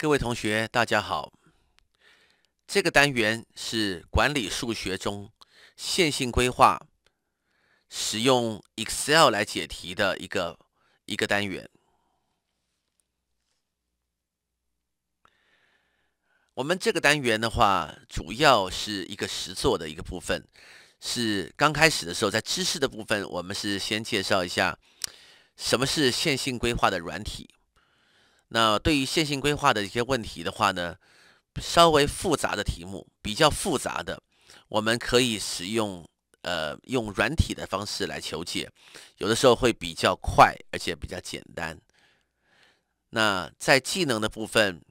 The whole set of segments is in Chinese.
各位同学，大家好。这个单元是管理数学中线性规划使用 Excel 来解题的一个一个单元。我们这个单元的话，主要是一个实做的一个部分。是刚开始的时候，在知识的部分，我们是先介绍一下什么是线性规划的软体。那对于线性规划的一些问题的话呢，稍微复杂的题目，比较复杂的，我们可以使用呃用软体的方式来求解，有的时候会比较快，而且比较简单。那在技能的部分，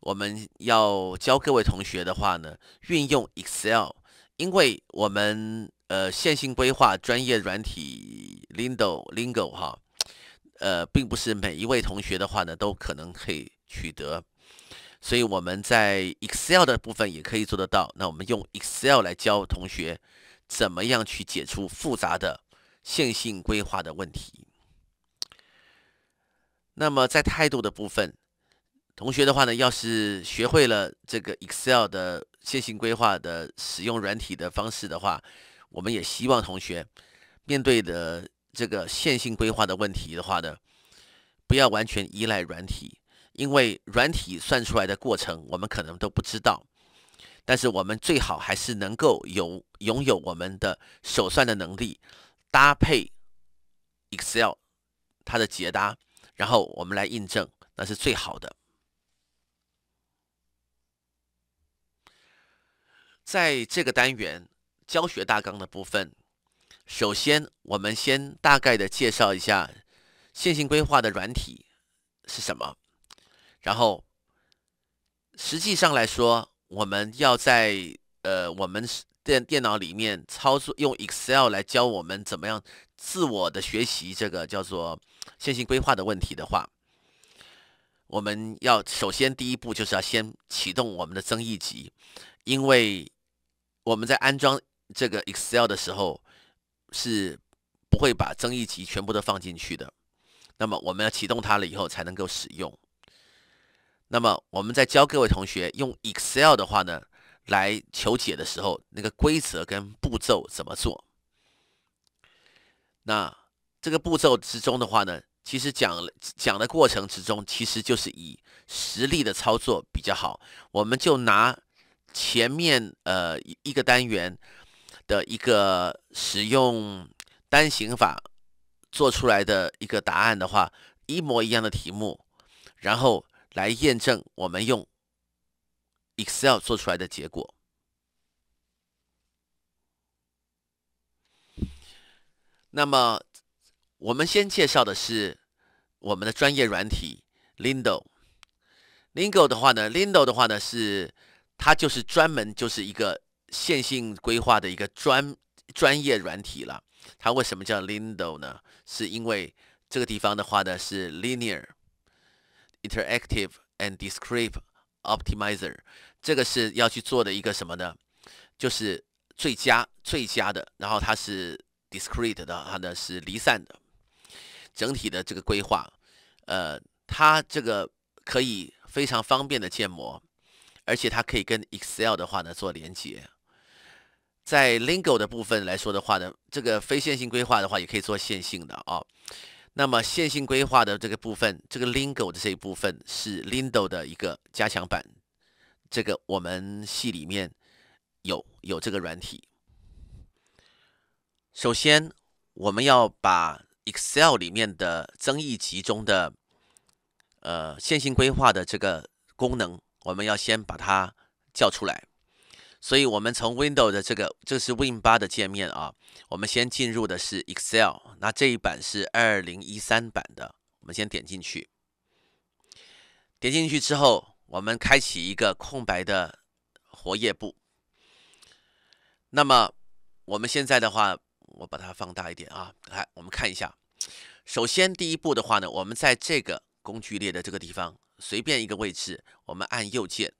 我们要教各位同学的话呢，运用 Excel，因为我们呃线性规划专业软体 Lindo、LINGO 哈。呃，并不是每一位同学的话呢，都可能可以取得，所以我们在 Excel 的部分也可以做得到。那我们用 Excel 来教同学怎么样去解出复杂的线性规划的问题。那么在态度的部分，同学的话呢，要是学会了这个 Excel 的线性规划的使用软体的方式的话，我们也希望同学面对的。这个线性规划的问题的话呢，不要完全依赖软体，因为软体算出来的过程我们可能都不知道。但是我们最好还是能够有拥有我们的手算的能力，搭配 Excel 它的解答，然后我们来印证，那是最好的。在这个单元教学大纲的部分。首先，我们先大概的介绍一下线性规划的软体是什么。然后，实际上来说，我们要在呃我们电电脑里面操作，用 Excel 来教我们怎么样自我的学习这个叫做线性规划的问题的话，我们要首先第一步就是要先启动我们的增益集，因为我们在安装这个 Excel 的时候。是不会把增益集全部都放进去的。那么我们要启动它了以后才能够使用。那么我们在教各位同学用 Excel 的话呢，来求解的时候，那个规则跟步骤怎么做？那这个步骤之中的话呢，其实讲讲的过程之中，其实就是以实例的操作比较好。我们就拿前面呃一个单元。的一个使用单行法做出来的一个答案的话，一模一样的题目，然后来验证我们用 Excel 做出来的结果。那么，我们先介绍的是我们的专业软体 l i n d o l i n d o 的话呢 l i n d o 的话呢是它就是专门就是一个。线性规划的一个专专业软体了，它为什么叫 Lindo 呢？是因为这个地方的话呢是 Linear Interactive and Discrete Optimizer，这个是要去做的一个什么呢？就是最佳最佳的，然后它是 discrete 的，它呢是离散的。整体的这个规划，呃，它这个可以非常方便的建模，而且它可以跟 Excel 的话呢做连接。在 LINGO 的部分来说的话呢，这个非线性规划的话也可以做线性的啊。那么线性规划的这个部分，这个 LINGO 的这一部分是 LINDO 的一个加强版。这个我们系里面有有这个软体。首先，我们要把 Excel 里面的增益集中的呃线性规划的这个功能，我们要先把它叫出来。所以，我们从 Windows 的这个，这是 Win8 的界面啊。我们先进入的是 Excel，那这一版是2013版的。我们先点进去，点进去之后，我们开启一个空白的活页簿。那么，我们现在的话，我把它放大一点啊，来，我们看一下。首先，第一步的话呢，我们在这个工具列的这个地方，随便一个位置，我们按右键。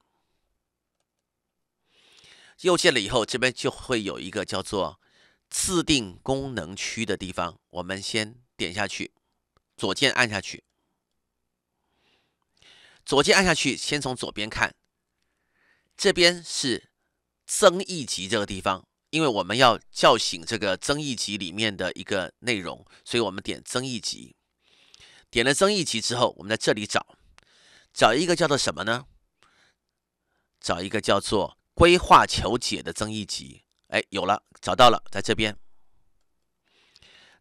右键了以后，这边就会有一个叫做“自定功能区”的地方。我们先点下去，左键按下去，左键按下去。先从左边看，这边是“增益集”这个地方，因为我们要叫醒这个“增益集”里面的一个内容，所以我们点“增益集”。点了“增益集”之后，我们在这里找，找一个叫做什么呢？找一个叫做……规划求解的增益集，哎，有了，找到了，在这边。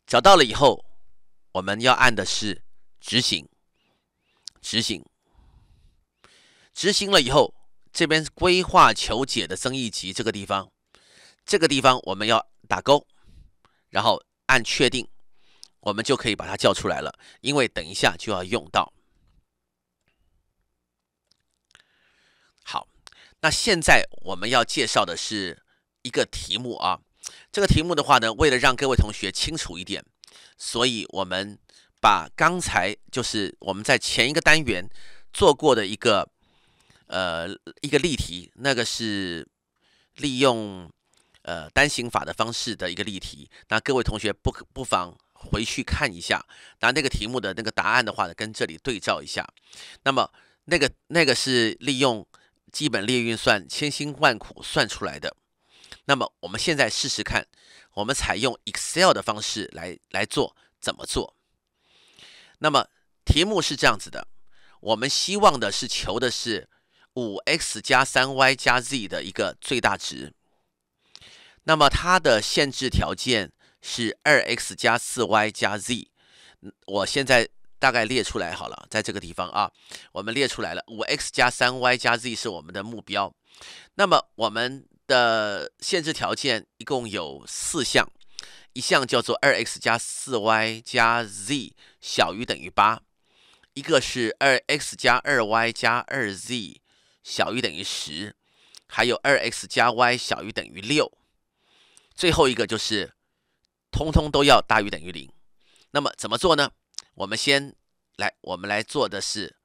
找到了以后，我们要按的是执行，执行，执行了以后，这边规划求解的增益集这个地方，这个地方我们要打勾，然后按确定，我们就可以把它叫出来了，因为等一下就要用到。那现在我们要介绍的是一个题目啊，这个题目的话呢，为了让各位同学清楚一点，所以我们把刚才就是我们在前一个单元做过的一个呃一个例题，那个是利用呃单行法的方式的一个例题。那各位同学不不妨回去看一下，那那个题目的那个答案的话呢，跟这里对照一下。那么那个那个是利用。基本列运算千辛万苦算出来的。那么我们现在试试看，我们采用 Excel 的方式来来做，怎么做？那么题目是这样子的，我们希望的是求的是五 x 加三 y 加 z 的一个最大值。那么它的限制条件是二 x 加四 y 加 z。我现在。大概列出来好了，在这个地方啊，我们列出来了。五 x 加三 y 加 z 是我们的目标，那么我们的限制条件一共有四项，一项叫做二 x 加四 y 加 z 小于等于八，一个是二 x 加二 y 加二 z 小于等于十，还有二 x 加 y 小于等于六，最后一个就是通通都要大于等于零。那么怎么做呢？我们先来，我们来做的是，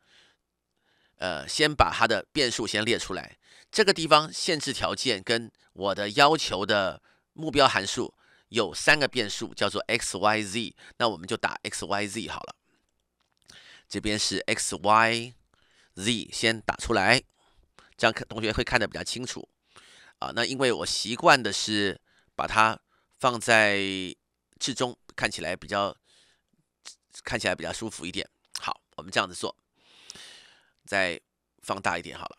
呃，先把它的变数先列出来。这个地方限制条件跟我的要求的目标函数有三个变数，叫做 x、y、z，那我们就打 x、y、z 好了。这边是 x、y、z，先打出来，这样看同学会看得比较清楚啊。那因为我习惯的是把它放在至中，看起来比较。看起来比较舒服一点。好，我们这样子做，再放大一点好了。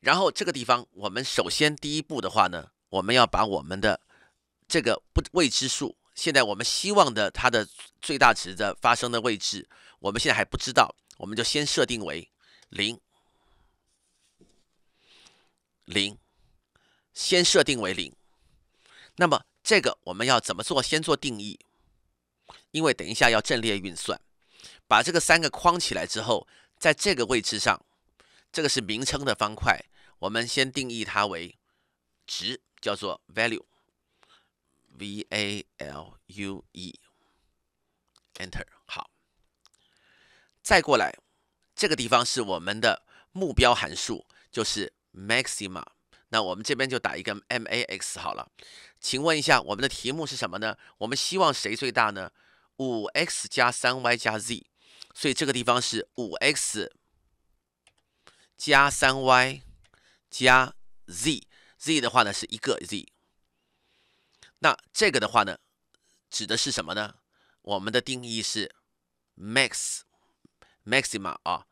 然后这个地方，我们首先第一步的话呢，我们要把我们的这个不未知数，现在我们希望的它的最大值的发生的位置，我们现在还不知道，我们就先设定为零，零，先设定为零。那么这个我们要怎么做？先做定义。因为等一下要阵列运算，把这个三个框起来之后，在这个位置上，这个是名称的方块，我们先定义它为值，叫做 value，v a l u e，enter 好。再过来，这个地方是我们的目标函数，就是 maximum，那我们这边就打一个 max 好了。请问一下，我们的题目是什么呢？我们希望谁最大呢？五 x 加三 y 加 z，所以这个地方是五 x 加三 y 加 z，z 的话呢是一个 z。那这个的话呢，指的是什么呢？我们的定义是 max，maxima 啊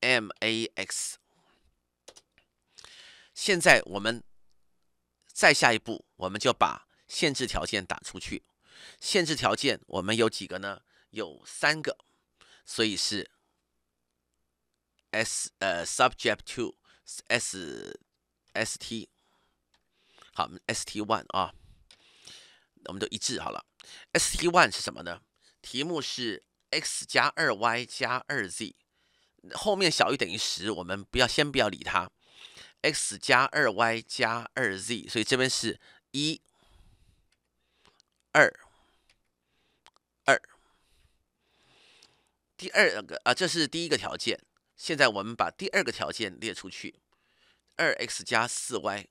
，max。现在我们再下一步，我们就把限制条件打出去。限制条件我们有几个呢？有三个，所以是 s 呃 subject to s s t 好，s t one 啊，我们都一致好了。s t one 是什么呢？题目是 x 加二 y 加二 z 后面小于等于十，我们不要先不要理它。x 加二 y 加二 z，所以这边是一二。第二个啊，这是第一个条件。现在我们把第二个条件列出去：二 x 加四 y，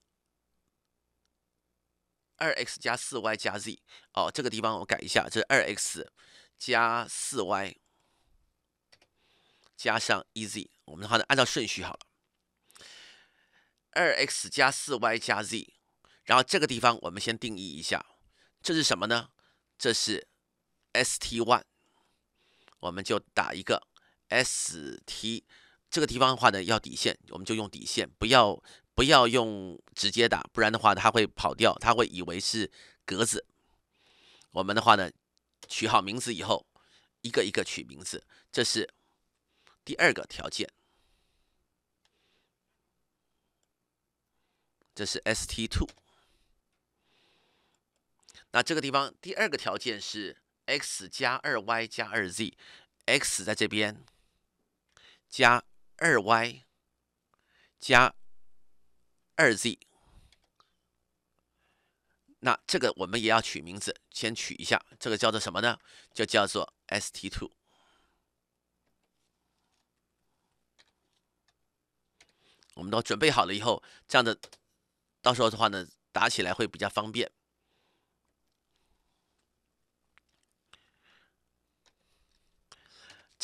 二 x 加四 y 加 z。哦，这个地方我改一下，这是二 x 加四 y 加上 ez。我们的话呢，按照顺序好了，二 x 加四 y 加 z。然后这个地方我们先定义一下，这是什么呢？这是 st one。我们就打一个 S T，这个地方的话呢，要底线，我们就用底线，不要不要用直接打，不然的话它会跑掉，它会以为是格子。我们的话呢，取好名字以后，一个一个取名字，这是第二个条件。这是 S T two。那这个地方第二个条件是。x 加二 y 加二 z，x 在这边，加二 y 加二 z，那这个我们也要取名字，先取一下，这个叫做什么呢？就叫做 st two。我们都准备好了以后，这样的到时候的话呢，打起来会比较方便。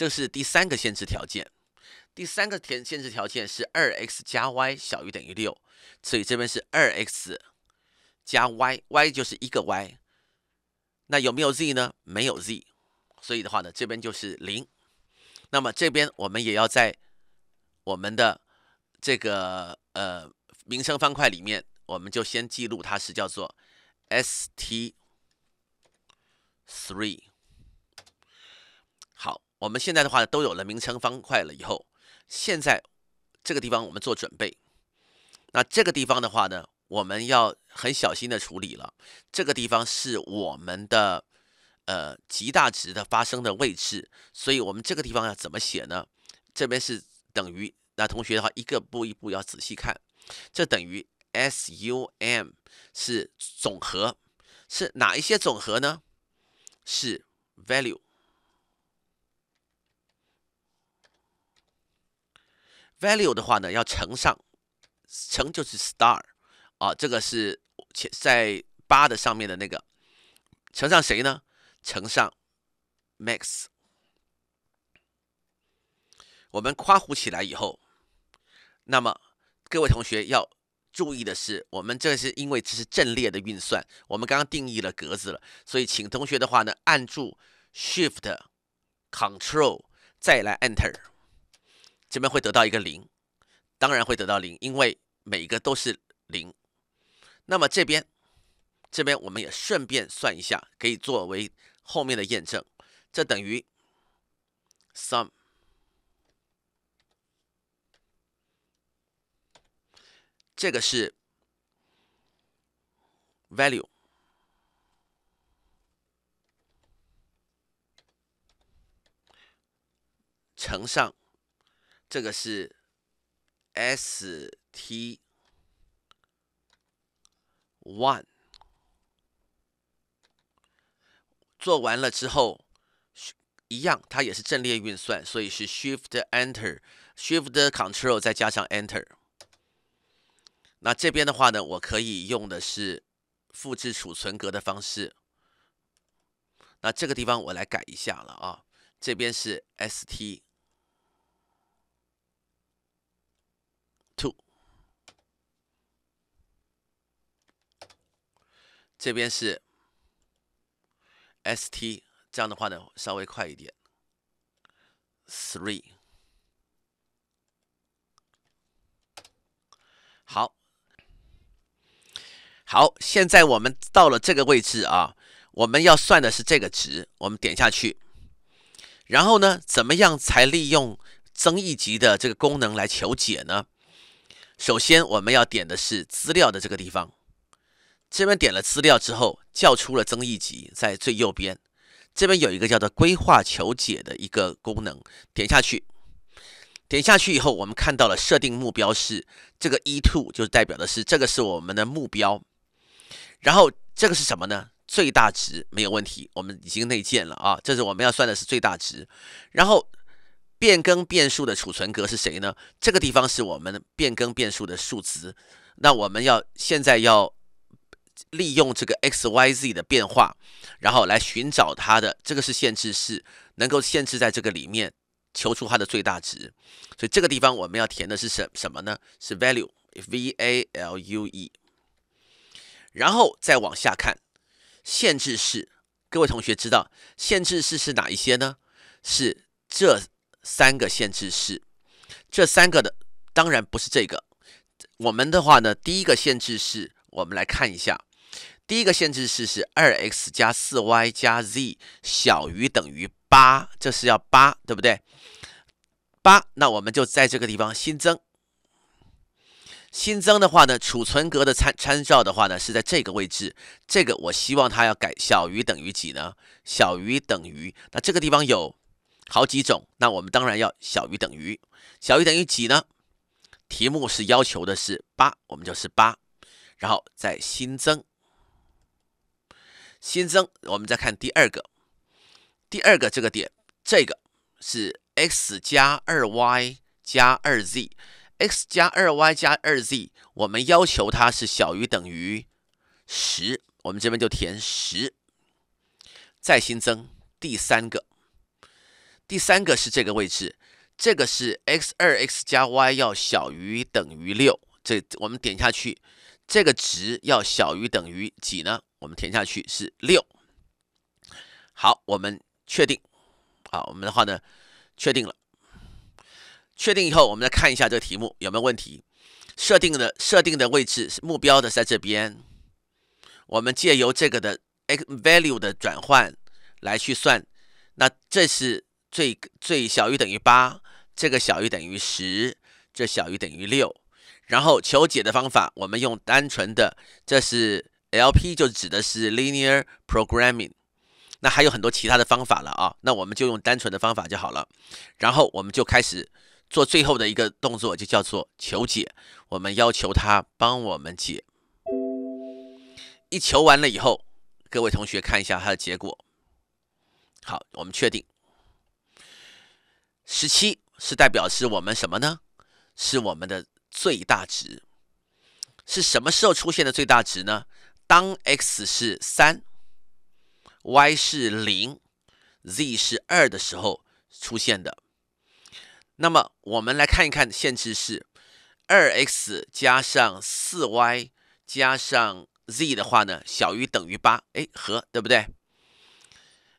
这是第三个限制条件，第三个填限制条件是二 x 加 y 小于等于六，所以这边是二 x 加 y，y 就是一个 y，那有没有 z 呢？没有 z，所以的话呢，这边就是零。那么这边我们也要在我们的这个呃名称方块里面，我们就先记录它是叫做 st three。我们现在的话都有了名称方块了以后，现在这个地方我们做准备。那这个地方的话呢，我们要很小心的处理了。这个地方是我们的呃极大值的发生的位置，所以我们这个地方要怎么写呢？这边是等于，那同学的话一个步一步要仔细看，这等于 sum 是总和，是哪一些总和呢？是 value。value 的话呢，要乘上，乘就是 star，啊，这个是前在八的上面的那个，乘上谁呢？乘上 max。我们夸弧起来以后，那么各位同学要注意的是，我们这是因为这是阵列的运算，我们刚刚定义了格子了，所以请同学的话呢，按住 shift，control 再来 enter。这边会得到一个零，当然会得到零，因为每一个都是零。那么这边，这边我们也顺便算一下，可以作为后面的验证。这等于 s some。这个是 value 乘上。这个是 S T one 做完了之后一样，它也是阵列运算，所以是 Shift Enter Shift Control 再加上 Enter。那这边的话呢，我可以用的是复制储存格的方式。那这个地方我来改一下了啊，这边是 S T。Two，这边是，ST，这样的话呢，稍微快一点。Three，好，好，现在我们到了这个位置啊，我们要算的是这个值，我们点下去，然后呢，怎么样才利用增益级的这个功能来求解呢？首先，我们要点的是资料的这个地方，这边点了资料之后，叫出了增益集，在最右边，这边有一个叫做规划求解的一个功能，点下去，点下去以后，我们看到了设定目标是这个 e two，就代表的是这个是我们的目标，然后这个是什么呢？最大值没有问题，我们已经内建了啊，这是我们要算的是最大值，然后。变更变数的储存格是谁呢？这个地方是我们变更变数的数值。那我们要现在要利用这个 x、y、z 的变化，然后来寻找它的这个是限制式，能够限制在这个里面，求出它的最大值。所以这个地方我们要填的是什什么呢？是 value v a l u e。然后再往下看，限制式，各位同学知道限制式是哪一些呢？是这。三个限制式，这三个的当然不是这个。我们的话呢，第一个限制式，我们来看一下，第一个限制式是二 x 加四 y 加 z 小于等于八，这是要八，对不对？八，那我们就在这个地方新增。新增的话呢，储存格的参参照的话呢，是在这个位置。这个我希望它要改小于等于几呢？小于等于，那这个地方有。好几种，那我们当然要小于等于，小于等于几呢？题目是要求的是八，我们就是八，然后再新增，新增，我们再看第二个，第二个这个点，这个是 x 加二 y 加二 z，x 加二 y 加二 z，我们要求它是小于等于十，我们这边就填十，再新增第三个。第三个是这个位置，这个是 x 二 x 加 y 要小于等于六，这我们点下去，这个值要小于等于几呢？我们填下去是六。好，我们确定，好，我们的话呢，确定了，确定以后，我们来看一下这个题目有没有问题，设定的设定的位置目标的在这边，我们借由这个的 x value 的转换来去算，那这是。最最小于等于八，这个小于等于十，这小于等于六，然后求解的方法，我们用单纯的，这是 L P 就指的是 linear programming，那还有很多其他的方法了啊，那我们就用单纯的方法就好了。然后我们就开始做最后的一个动作，就叫做求解。我们要求它帮我们解。一求完了以后，各位同学看一下它的结果。好，我们确定。十七是代表是我们什么呢？是我们的最大值。是什么时候出现的最大值呢？当 x 是三，y 是零，z 是二的时候出现的。那么我们来看一看限制是二 x 加上四 y 加上 z 的话呢，小于等于八。哎，和对不对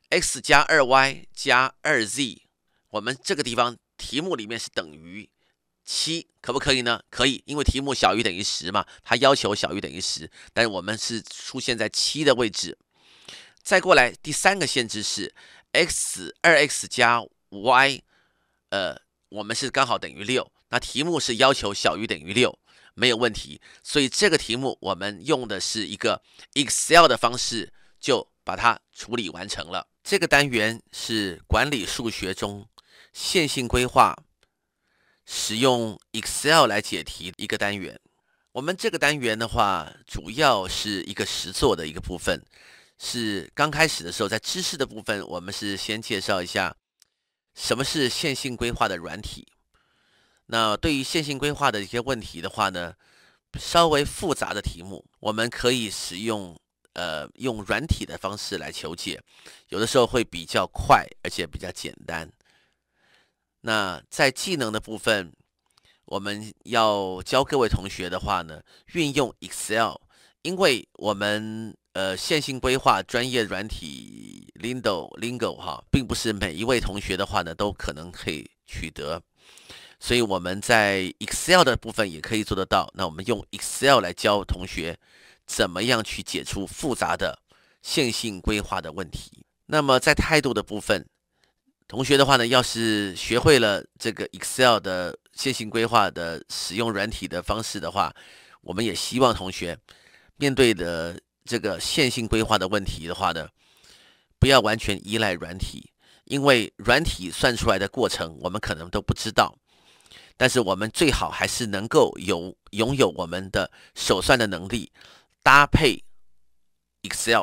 ？x 加二 y 加二 z。我们这个地方题目里面是等于七，可不可以呢？可以，因为题目小于等于十嘛，它要求小于等于十，但是我们是出现在七的位置。再过来第三个限制是 x 二 x 加 y，呃，我们是刚好等于六，那题目是要求小于等于六，没有问题。所以这个题目我们用的是一个 Excel 的方式就把它处理完成了。这个单元是管理数学中。线性规划使用 Excel 来解题一个单元。我们这个单元的话，主要是一个实做的一个部分。是刚开始的时候，在知识的部分，我们是先介绍一下什么是线性规划的软体。那对于线性规划的一些问题的话呢，稍微复杂的题目，我们可以使用呃用软体的方式来求解，有的时候会比较快，而且比较简单。那在技能的部分，我们要教各位同学的话呢，运用 Excel，因为我们呃线性规划专业软体 Lindo、LINGO 哈，并不是每一位同学的话呢都可能可以取得，所以我们在 Excel 的部分也可以做得到。那我们用 Excel 来教同学怎么样去解出复杂的线性规划的问题。那么在态度的部分。同学的话呢，要是学会了这个 Excel 的线性规划的使用软体的方式的话，我们也希望同学面对的这个线性规划的问题的话呢，不要完全依赖软体，因为软体算出来的过程我们可能都不知道。但是我们最好还是能够有拥有我们的手算的能力，搭配 Excel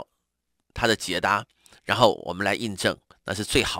它的解答，然后我们来印证，那是最好。